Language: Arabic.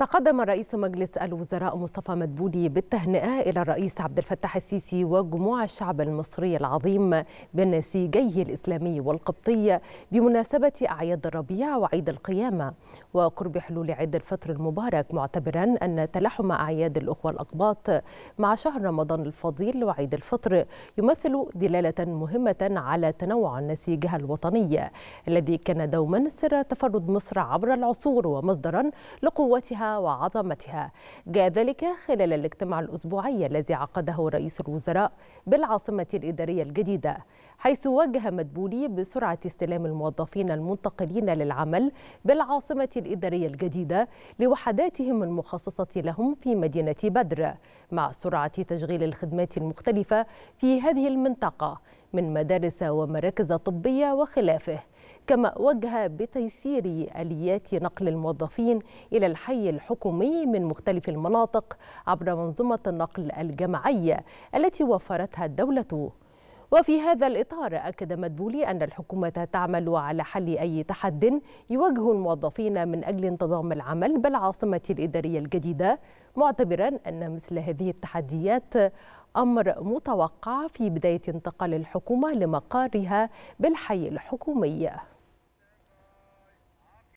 تقدم رئيس مجلس الوزراء مصطفى مدبولي بالتهنئة إلى الرئيس عبد الفتاح السيسي وجموع الشعب المصري العظيم بنسيجيه الإسلامي والقبطي بمناسبة أعياد الربيع وعيد القيامة وقرب حلول عيد الفطر المبارك معتبرا أن تلاحم أعياد الأخوة الأقباط مع شهر رمضان الفضيل وعيد الفطر يمثل دلالة مهمة على تنوع نسيجها الوطني الذي كان دوما سر تفرد مصر عبر العصور ومصدرا لقوتها وعظمتها جاء ذلك خلال الاجتماع الأسبوعي الذي عقده رئيس الوزراء بالعاصمة الإدارية الجديدة حيث وجه مدبولي بسرعة استلام الموظفين المنتقلين للعمل بالعاصمة الإدارية الجديدة لوحداتهم المخصصة لهم في مدينة بدر مع سرعة تشغيل الخدمات المختلفة في هذه المنطقة من مدارس ومراكز طبية وخلافه كما وجه بتيسير اليات نقل الموظفين الى الحي الحكومي من مختلف المناطق عبر منظومه النقل الجماعيه التي وفرتها الدوله وفي هذا الإطار أكد مدبولي أن الحكومة تعمل على حل أي تحد يواجه الموظفين من أجل انتظام العمل بالعاصمة الإدارية الجديدة معتبرا أن مثل هذه التحديات أمر متوقع في بداية انتقال الحكومة لمقارها بالحي الحكومي